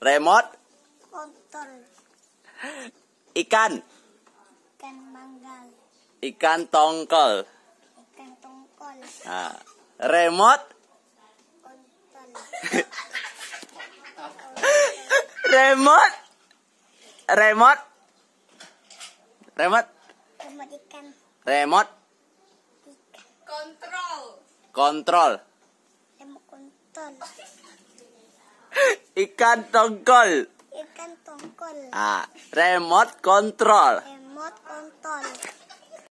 Remote? Kontol. Ikan? Ikan manggal. Ikan tongkol. Ikan tongkol. Nah. Remote? Kontol. remote? Remote? Remote? Remote ikan. Remote? Ikan. Kontrol. Kontrol. Remote kontrol. Ikan tongkol. Ikan tongkol. Ah, remote control. Remote control.